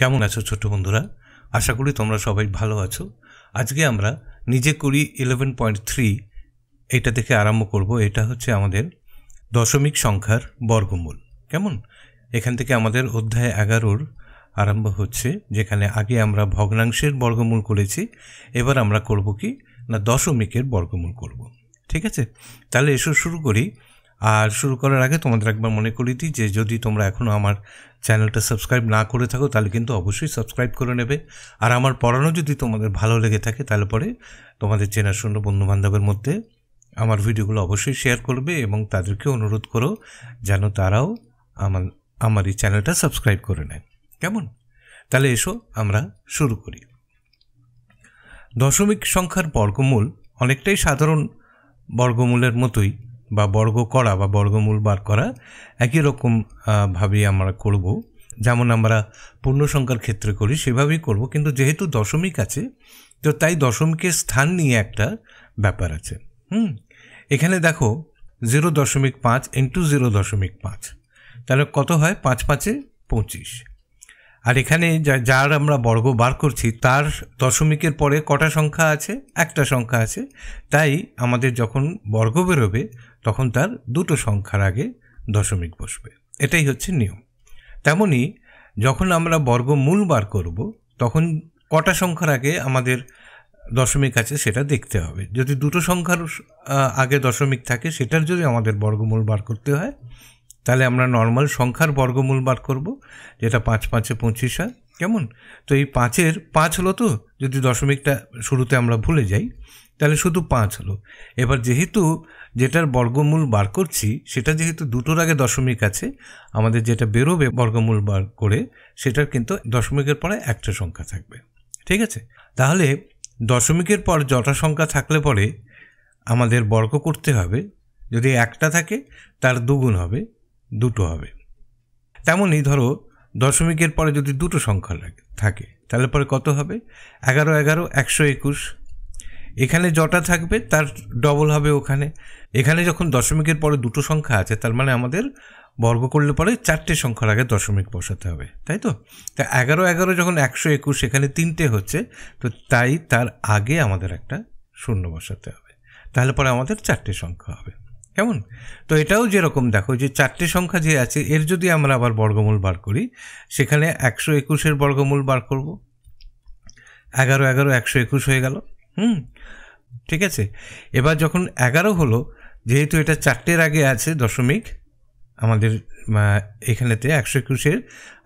কেমন আছো ছোট বন্ধুরা আশা করি তোমরা সবাই ভালো আছো আজকে আমরা নিজে করি ইলেভেন পয়েন্ট থ্রি এটা থেকে আরম্ভ করব এটা হচ্ছে আমাদের দশমিক সংখ্যার বর্গমূল কেমন এখান থেকে আমাদের অধ্যায় এগারোর আরম্ভ হচ্ছে যেখানে আগে আমরা ভগ্নাংশের বর্গমূল করেছি এবার আমরা করব কি না দশমিকের বর্গমূল করব ঠিক আছে তাহলে এসো শুরু করি আর শুরু করার আগে তোমাদের একবার মনে করি দিই যে যদি তোমরা এখনও আমার চ্যানেলটা সাবস্ক্রাইব না করে থাকো তাহলে কিন্তু অবশ্যই সাবস্ক্রাইব করে নেবে আর আমার পড়ানো যদি তোমাদের ভালো লেগে থাকে তাহলে পরে তোমাদের চেনাশূন্য বন্ধুবান্ধবের মধ্যে আমার ভিডিওগুলো অবশ্যই শেয়ার করবে এবং তাদেরকে অনুরোধ করো যেন তারাও আমার আমার এই চ্যানেলটা সাবস্ক্রাইব করে নেয় কেমন তাহলে এসো আমরা শুরু করি দশমিক সংখ্যার বর্গমূল অনেকটাই সাধারণ বর্গমূলের মতোই বা বর্গ করা বা বর্গমূল বার করা একই রকম ভাবেই আমরা করব যেমন আমরা পূর্ণ সংখ্যার ক্ষেত্রে করি সেভাবেই করব কিন্তু যেহেতু দশমিক আছে তো তাই দশমিকের স্থান নিয়ে একটা ব্যাপার আছে হুম এখানে দেখো জিরো দশমিক পাঁচ ইন্টু জিরো দশমিক পাঁচ তাহলে কত হয় পাঁচ পাঁচে পঁচিশ আর এখানে যার আমরা বর্গ বার করছি তার দশমিকের পরে কটা সংখ্যা আছে একটা সংখ্যা আছে তাই আমাদের যখন বর্গ বেরোবে তখন তার দুটো সংখ্যার আগে দশমিক বসবে এটাই হচ্ছে নিয়ম তেমনি যখন আমরা বর্গমূল বার করব তখন কটা সংখ্যার আগে আমাদের দশমিক আছে সেটা দেখতে হবে যদি দুটো সংখ্যার আগে দশমিক থাকে সেটার যদি আমাদের বর্গমূল বার করতে হয় তাহলে আমরা নর্মাল সংখ্যার বর্গমূল বার করব যেটা পাঁচ পাঁচে পঁচিশ হয় কেমন তো এই পাঁচের পাঁচ হলো তো যদি দশমিকটা শুরুতে আমরা ভুলে যাই তাহলে শুধু পাঁচ হলো এবার যেহেতু যেটার বর্গমূল বার করছি সেটা যেহেতু দুটোর আগে দশমিক আছে আমাদের যেটা বেরোবে বর্গমূল বার করে সেটার কিন্তু দশমিকের পরে একটা সংখ্যা থাকবে ঠিক আছে তাহলে দশমিকের পর যটা সংখ্যা থাকলে পরে আমাদের বর্গ করতে হবে যদি একটা থাকে তার দুগুণ হবে দুটো হবে তেমনই ধরো দশমিকের পরে যদি দুটো সংখ্যা লাগে থাকে তাহলে পরে কত হবে এগারো এগারো একশো একুশ এখানে জটা থাকবে তার ডবল হবে ওখানে এখানে যখন দশমিকের পরে দুটো সংখ্যা আছে তার মানে আমাদের বর্গ করলে পরে চারটে সংখ্যার আগে দশমিক বসাতে হবে তাই তো তা এগারো এগারো যখন একশো একুশ এখানে তিনটে হচ্ছে তো তাই তার আগে আমাদের একটা শূন্য বসাতে হবে তাহলে পরে আমাদের চারটে সংখ্যা হবে কেমন তো এটাও যেরকম দেখো যে চারটে সংখ্যা যে আছে এর যদি আমরা আবার বর্গমূল বার করি সেখানে একশো একুশের বর্গমূল বার করব এগারো এগারো একশো একুশ হয়ে গেল হুম ঠিক আছে এবার যখন এগারো হলো যেহেতু এটা চারটের আগে আছে দশমিক আমাদের এখানেতে একশো একুশের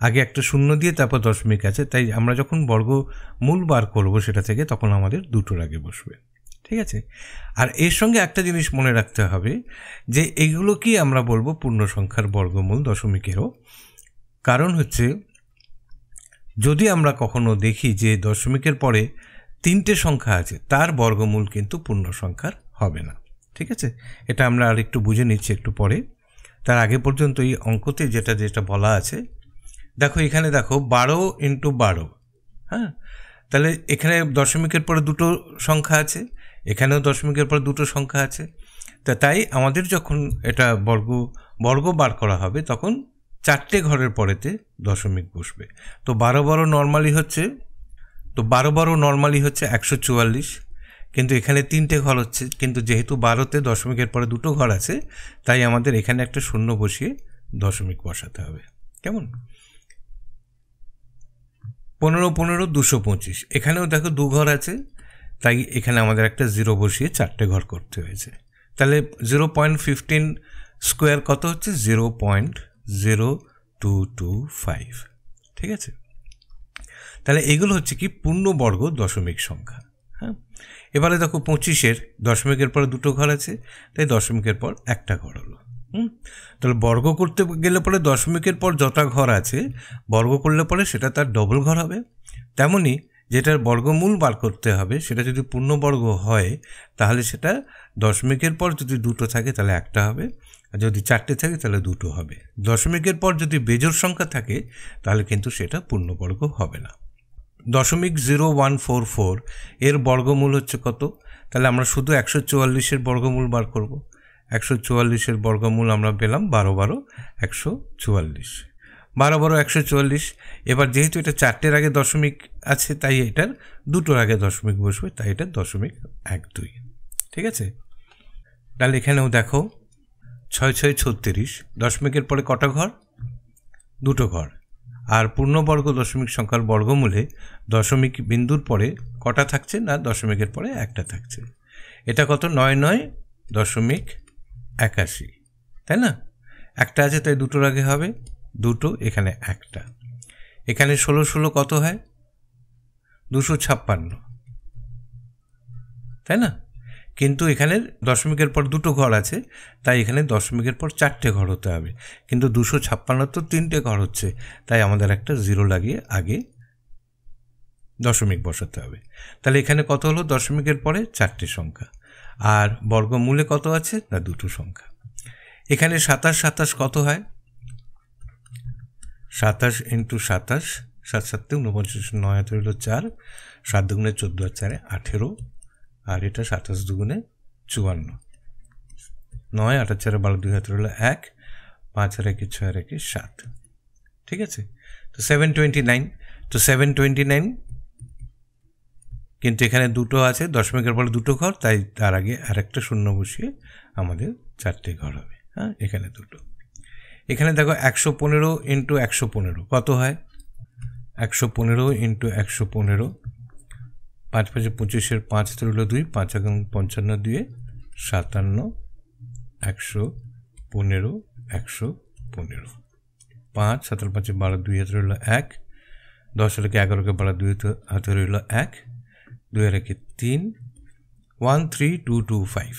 আগে একটা শূন্য দিয়ে তারপর দশমিক আছে তাই আমরা যখন বর্গমূল বার করব সেটা থেকে তখন আমাদের দুটোর আগে বসবে ঠিক আছে আর এর সঙ্গে একটা জিনিস মনে রাখতে হবে যে এগুলো কি আমরা বলবো পূর্ণ সংখ্যার বর্গমূল দশমিকেরও কারণ হচ্ছে যদি আমরা কখনো দেখি যে দশমিকের পরে তিনটে সংখ্যা আছে তার বর্গমূল কিন্তু পূর্ণ সংখ্যার হবে না ঠিক আছে এটা আমরা আর একটু বুঝে নিচ্ছি একটু পরে তার আগে পর্যন্ত এই অঙ্কতে যেটা যেটা বলা আছে দেখো এখানে দেখো বারো ইন্টু বারো হ্যাঁ তাহলে এখানে দশমিকের পরে দুটো সংখ্যা আছে এখানেও দশমিকের পর দুটো সংখ্যা আছে তা তাই আমাদের যখন এটা বর্গ বর্গ বার করা হবে তখন চারটে ঘরের পরেতে দশমিক বসবে তো বারো বারো নর্মালি হচ্ছে তো বারো বারো নর্মালি হচ্ছে একশো চুয়াল্লিশ কিন্তু এখানে তিনটে ঘর হচ্ছে কিন্তু যেহেতু বারোতে দশমিকের পরে দুটো ঘর আছে তাই আমাদের এখানে একটা শূন্য বসিয়ে দশমিক বসাতে হবে কেমন পনেরো পনেরো দুশো পঁচিশ এখানেও দেখো দু ঘর আছে তাই এখানে আমাদের একটা জিরো বসিয়ে চারটে ঘর করতে হয়েছে তাহলে জিরো পয়েন্ট ফিফটিন স্কোয়ার কত হচ্ছে zero point zero two two five ঠিক আছে তাহলে এগুলো হচ্ছে কি পূর্ণবর্গ দশমিক সংখ্যা হ্যাঁ এবারে দেখো পঁচিশের দশমিকের পর দুটো ঘর আছে তাই দশমিকের পর একটা ঘর হলো হুম তাহলে বর্গ করতে গেলে পরে দশমিকের পর যটা ঘর আছে বর্গ করলে পরে সেটা তার ডবল ঘর হবে তেমনি যেটার বর্গমূল বার করতে হবে সেটা যদি পূর্ণবর্গ হয় তাহলে সেটা দশমিকের পর যদি দুটো থাকে তাহলে একটা হবে আর যদি চারটে থাকে তাহলে দুটো হবে দশমিকের পর যদি বেজোর সংখ্যা থাকে তাহলে কিন্তু সেটা পূর্ণবর্গ হবে না দশমিক জিরো ওয়ান ফোর ফোর এর বর্গমূল হচ্ছে কত তাহলে আমরা শুধু একশো চুয়াল্লিশের বর্গমূল বার করব একশো চুয়াল্লিশের বর্গমূল আমরা পেলাম বারো বারো একশো চুয়াল্লিশ বারো বারো একশো চল্লিশ এবার যেহেতু এটা চারটের আগে দশমিক আছে তাই এটার দুটোর আগে দশমিক বসবে তাই এটা দশমিক এক দুই ঠিক আছে তাহলে এখানেও দেখো ছয় ছয় ছত্রিশ দশমিকের পরে কটা ঘর দুটো ঘর আর পূর্ণবর্গ দশমিক সংখ্যার বর্গমূলে দশমিক বিন্দুর পরে কটা থাকছে না দশমিকের পরে একটা থাকছে এটা কত নয় নয় দশমিক একাশি তাই না একটা আছে তাই দুটোর আগে হবে দুটো এখানে একটা এখানে ষোলো ষোলো কত হয় দুশো ছাপ্পান্ন তাই না কিন্তু এখানে দশমিকের পর দুটো ঘর আছে তাই এখানে দশমিকের পর চারটে ঘর হতে হবে কিন্তু দুশো ছাপ্পান্ন তো তিনটে ঘর হচ্ছে তাই আমাদের একটা জিরো লাগিয়ে আগে দশমিক বসাতে হবে তাহলে এখানে কত হলো দশমিকের পরে চারটে সংখ্যা আর বর্গমূলে কত আছে না দুটো সংখ্যা এখানে সাতাশ সাতাশ কত হয় সাতাশ ইন্টু সাতাশ সাত সাততে ঊনপঞ্চাশ নয় হাতে হলো চার সাত দুগুণে চোদ্দো আর চারে আঠেরো আর এটা সাতাশ দুগুণে চুয়ান্ন নয় আঠাশ চারে বারো দুই হাতের হলো এক পাঁচ আর একে ছয় আর একে সাত ঠিক আছে তো সেভেন টোয়েন্টি নাইন তো সেভেন টোয়েন্টি নাইন কিন্তু এখানে দুটো আছে দশমিকের পরে দুটো ঘর তাই তার আগে আরেকটা শূন্য বসিয়ে আমাদের চারটে ঘর হবে হ্যাঁ এখানে দুটো এখানে দেখো একশো পনেরো ইন্টু একশো পনেরো কত হয় একশো পনেরো ইন্টু একশো পনেরো পাঁচ পাঁচে পঁচিশের পাঁচ তেরো দুই পাঁচ এবং পঞ্চান্ন দুয়ে সাতান্ন একশো পনেরো একশো পনেরো পাঁচ সাতের পাঁচে বারো দুই হাতে রইল এক দশ এলাকে এগারোকে বারো দুই হাতে রইল এক দুই এলাকে তিন one three two two five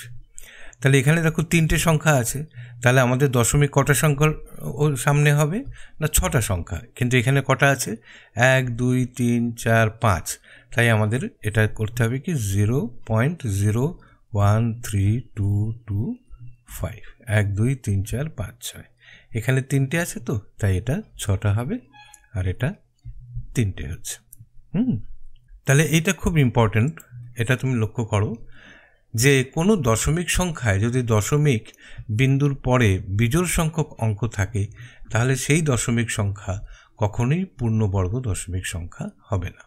তাহলে এখানে দেখো তিনটে সংখ্যা আছে তাহলে আমাদের দশমিক কটা সংখ্যার সামনে হবে না ছটা সংখ্যা কিন্তু এখানে কটা আছে এক দুই তিন চার পাঁচ তাই আমাদের এটা করতে হবে কি zero point zero one three two two five এক দুই তিন চার পাঁচ ছয় এখানে তিনটে আছে তো তাই এটা ছটা হবে আর এটা তিনটে হচ্ছে হুম তাহলে এটা খুব ইম্পর্ট্যান্ট এটা তুমি লক্ষ্য করো যে কোনো দশমিক সংখ্যায় যদি দশমিক বিন্দুর পরে বিজোড় সংখ্যক অঙ্ক থাকে তাহলে সেই দশমিক সংখ্যা কখনোই পূর্ণবর্গ দশমিক সংখ্যা হবে না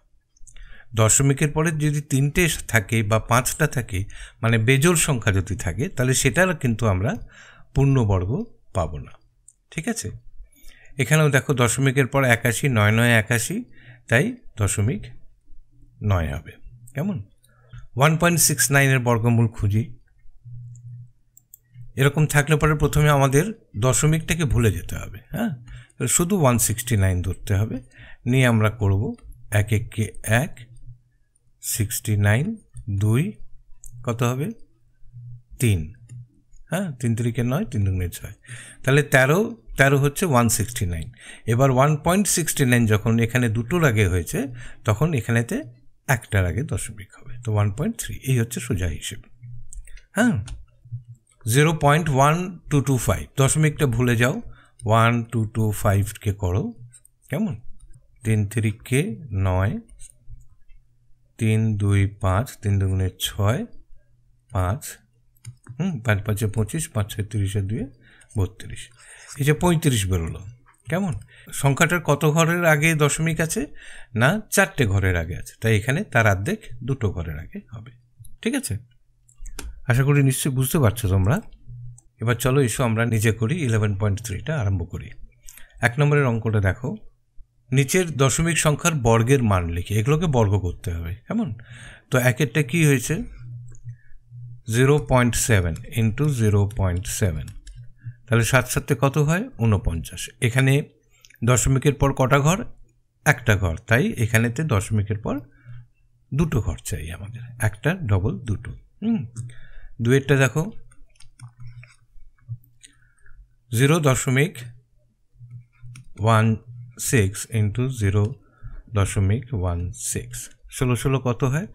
দশমিকের পরে যদি তিনটে থাকে বা পাঁচটা থাকে মানে বেজোড় সংখ্যা যদি থাকে তাহলে সেটার কিন্তু আমরা পূর্ণবর্গ পাব না ঠিক আছে এখানেও দেখো দশমিকের পর একাশি নয় নয় একাশি তাই দশমিক নয় হবে কেমন ওয়ান পয়েন্ট সিক্স নাইনের বর্গমূল খুঁজি এরকম থাকলে পরে প্রথমে আমাদের দশমিকটাকে ভুলে যেতে হবে হ্যাঁ শুধু ওয়ান সিক্সটি নাইন ধরতে হবে নিয়ে আমরা করব এক এককে এক সিক্সটি নাইন দুই কত হবে তিন হ্যাঁ তিন তিরিকে নয় তিন দুগুণে ছয় তাহলে তেরো তেরো হচ্ছে ওয়ান সিক্সটি নাইন এবার ওয়ান পয়েন্ট সিক্সটি নাইন যখন এখানে দুটোর আগে হয়েছে তখন এখানেতে একটার আগে দশমিক হবে তো ওয়ান পয়েন্ট থ্রি এই হচ্ছে সোজা হিসেব হ্যাঁ zero point one two two five দশমিকটা ভুলে যাও ওয়ান টু টু ফাইভকে করো কেমন তিন তিরিককে নয় তিন দুই পাঁচ তিন দুগুণের ছয় পাঁচ হুম পাঁচ পাঁচে পঁচিশ পাঁচ ছয় তিরিশে দুয়ে বত্রিশ এই যে পঁয়ত্রিশ বেরোলো কেমন সংখ্যাটার কত ঘরের আগে দশমিক আছে না চারটে ঘরের আগে আছে তাই এখানে তার আর্ধেক দুটো ঘরের আগে হবে ঠিক আছে আশা করি নিশ্চয়ই বুঝতে পারছো তোমরা এবার চলো এসো আমরা নিজে করি ইলেভেন পয়েন্ট থ্রিটা আরম্ভ করি এক নম্বরের অঙ্কটা দেখো নিচের দশমিক সংখ্যার বর্গের মান লিখে এগুলোকে বর্গ করতে হবে কেমন তো একেরটা কী হয়েছে zero point seven into zero point seven তাহলে সাত সাতে কত হয় উনপঞ্চাশ এখানে দশমিকের পর কটা ঘর একটা ঘর তাই এখানেতে দশমিকের পর দুটো ঘর চাই আমাদের একটা ডবল দুটো হুম দুয়েরটা দেখো জিরো দশমিক ওয়ান সিক্স ইন্টু জিরো দশমিক ওয়ান সিক্স ষোলো ষোলো কত হয়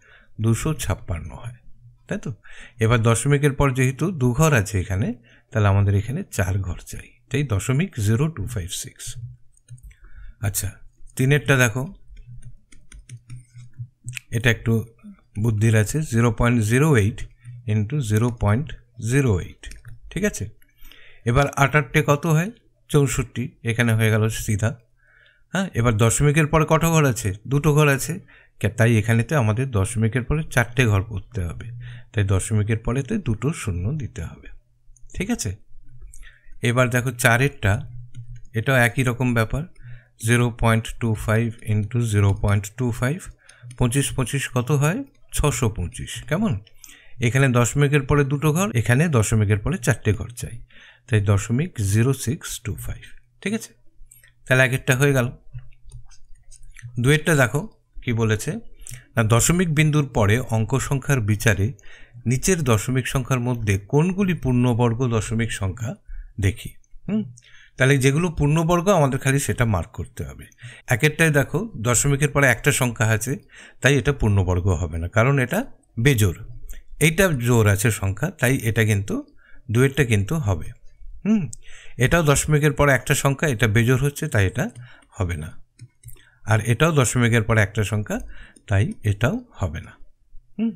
দুশো ছাপ্পান্ন হয় তাই তো এবার দশমিকের পর যেহেতু দু ঘর আছে এখানে তাহলে আমাদের এখানে চার ঘর চাই তাই দশমিক জিরো টু ফাইভ সিক্স আচ্ছা তিনেরটা দেখো এটা একটু বুদ্ধির আছে zero point zero eight into zero point zero eight ঠিক আছে এবার আটারটে কত হয় চৌষট্টি এখানে হয়ে গেল সিধা হ্যাঁ এবার দশমিকের পর কত ঘর আছে দুটো ঘর আছে তাই এখানেতে আমাদের দশমিকের পরে চারটে ঘর করতে হবে তাই দশমিকের পরেতে দুটো শূন্য দিতে হবে ঠিক আছে এবার দেখো চারেরটা এটাও একই রকম ব্যাপার zero point two five into zero point two five পঁচিশ পঁচিশ কত হয় ছশো পঁচিশ কেমন এখানে দশমিকের পরে দুটো ঘর এখানে দশমিকের পরে চারটে ঘর চাই তাই দশমিক জিরো সিক্স টু ফাইভ ঠিক আছে তাহলে একটা হয়ে গেল দুয়েরটা দেখো কি বলেছে না দশমিক বিন্দুর পরে অঙ্ক সংখ্যার বিচারে নিচের দশমিক সংখ্যার মধ্যে কোনগুলি পূর্ণবর্গ দশমিক সংখ্যা দেখি হুম তাহলে যেগুলো পূর্ণবর্গ আমাদের খালি সেটা মার্ক করতে হবে একেরটাই দেখো দশমিকের পরে একটা সংখ্যা আছে তাই এটা পূর্ণবর্গ হবে না কারণ এটা বেজোর এইটা জোর আছে সংখ্যা তাই এটা কিন্তু দুয়েরটা কিন্তু হবে হুম এটাও দশমিকের পরে একটা সংখ্যা এটা বেজোর হচ্ছে তাই এটা হবে না আর এটাও দশমিকের পরে একটা সংখ্যা তাই এটাও হবে না হুম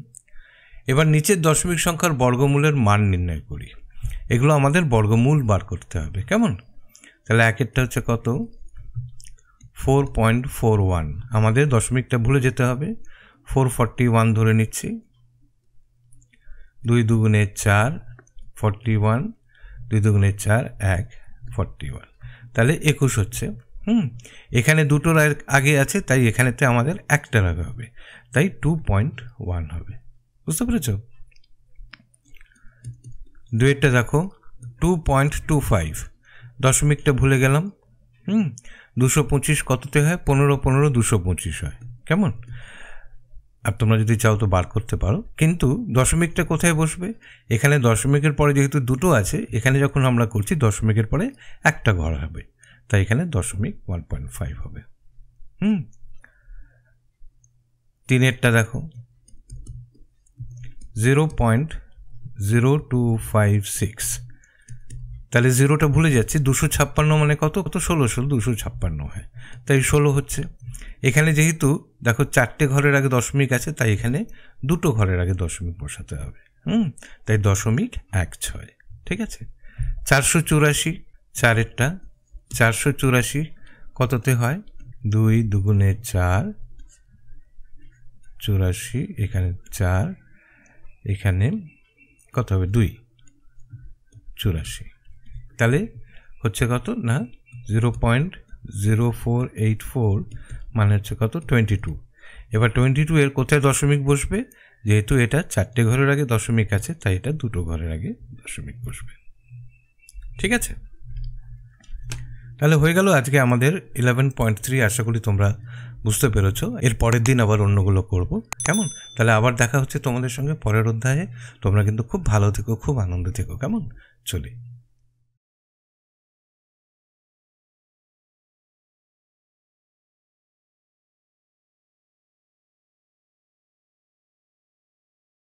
এবার নিচের দশমিক সংখ্যার বর্গমূলের মান নির্ণয় করি এগুলো আমাদের বর্গমূল বার করতে হবে কেমন তাহলে একেরটা হচ্ছে কত ফোর পয়েন্ট ফোর ওয়ান আমাদের দশমিকটা ভুলে যেতে হবে ফোর ফর্টি ওয়ান ধরে নিচ্ছি দুই দুগুণে চার ফর্টি ওয়ান দুই দুগুণে চার এক ফর্টি ওয়ান তাহলে একুশ হচ্ছে হুম এখানে দুটোর আগে আছে তাই এখানেতে আমাদের একটা আগে হবে তাই টু পয়েন্ট ওয়ান হবে বুঝতে পেরেছ দুয়েরটা দেখো টু পয়েন্ট টু ফাইভ দশমিকটা ভুলে গেলাম হুম দুশো পঁচিশ কততে হয় পনেরো পনেরো দুশো পঁচিশ হয় কেমন আর তোমরা যদি চাও তো বার করতে পারো কিন্তু দশমিকটা কোথায় বসবে এখানে দশমিকের পরে যেহেতু দুটো আছে এখানে যখন আমরা করছি দশমিকের পরে একটা ঘর হবে তাই এখানে দশমিক ওয়ান পয়েন্ট ফাইভ হবে হুম তিনেরটা দেখো zero point zero two five six তাহলে জিরোটা ভুলে যাচ্ছি দুশো ছাপ্পান্ন মানে কত কত ষোলো ষোলো দুশো ছাপ্পান্ন হয় তাই ষোলো হচ্ছে এখানে যেহেতু দেখো চারটে ঘরের আগে দশমিক আছে তাই এখানে দুটো ঘরের আগে দশমিক বসাতে হবে হুম তাই দশমিক এক ছয় ঠিক আছে চারশো চুরাশি চারেরটা চারশো চুরাশি কততে হয় দুই দুগুণে চার চুরাশি এখানে চার এখানে কত হবে দুই চুরাশি তাহলে হচ্ছে কত না zero point zero four eight four মানে হচ্ছে কত টোয়েন্টি টু এবার টোয়েন্টি টু এর কোথায় দশমিক বসবে যেহেতু এটা চারটে ঘরের আগে দশমিক আছে তাই এটা দুটো ঘরের আগে দশমিক বসবে ঠিক আছে তাহলে হয়ে গেল আজকে আমাদের ইলেভেন পয়েন্ট থ্রি আশা করি তোমরা বুঝতে পেরেছ এর পরের দিন আবার অন্যগুলো করব কেমন তাহলে আবার দেখা হচ্ছে তোমাদের সঙ্গে পরের অধ্যায়ে তোমরা কিন্তু খুব ভালো থেকো খুব আনন্দ থেকো কেমন চলি